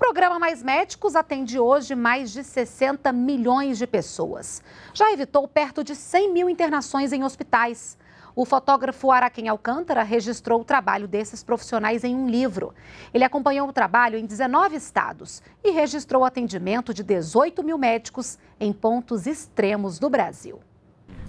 programa Mais Médicos atende hoje mais de 60 milhões de pessoas. Já evitou perto de 100 mil internações em hospitais. O fotógrafo Araquém Alcântara registrou o trabalho desses profissionais em um livro. Ele acompanhou o trabalho em 19 estados e registrou o atendimento de 18 mil médicos em pontos extremos do Brasil.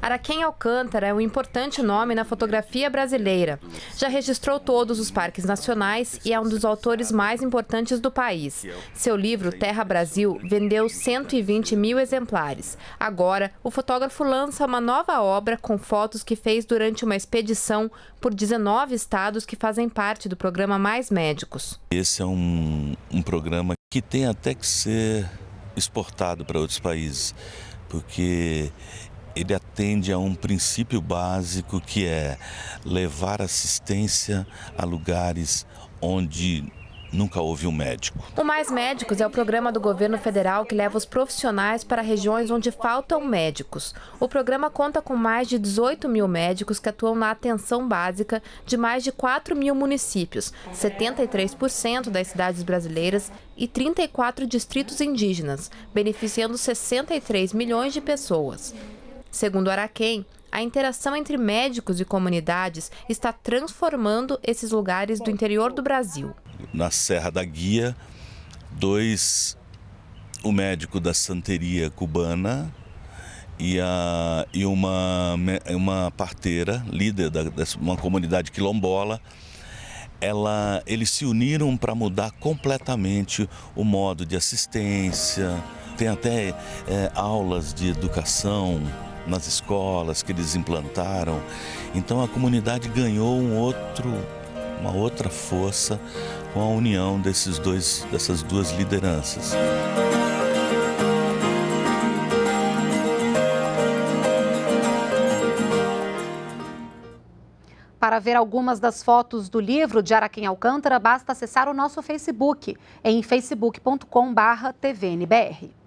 Araquém Alcântara é um importante nome na fotografia brasileira. Já registrou todos os parques nacionais e é um dos autores mais importantes do país. Seu livro Terra Brasil vendeu 120 mil exemplares. Agora, o fotógrafo lança uma nova obra com fotos que fez durante uma expedição por 19 estados que fazem parte do programa Mais Médicos. Esse é um, um programa que tem até que ser exportado para outros países, porque ele atende a um princípio básico que é levar assistência a lugares onde nunca houve um médico. O Mais Médicos é o programa do governo federal que leva os profissionais para regiões onde faltam médicos. O programa conta com mais de 18 mil médicos que atuam na atenção básica de mais de 4 mil municípios, 73% das cidades brasileiras e 34 distritos indígenas, beneficiando 63 milhões de pessoas. Segundo Araquém, a interação entre médicos e comunidades está transformando esses lugares do interior do Brasil. Na Serra da Guia, dois, o médico da santeria cubana e, a, e uma, uma parteira, líder da, de uma comunidade quilombola, ela, eles se uniram para mudar completamente o modo de assistência. Tem até é, aulas de educação nas escolas que eles implantaram. Então a comunidade ganhou um outro, uma outra força com a união desses dois, dessas duas lideranças. Para ver algumas das fotos do livro de Araquém Alcântara, basta acessar o nosso Facebook em facebook.com/tvnbr.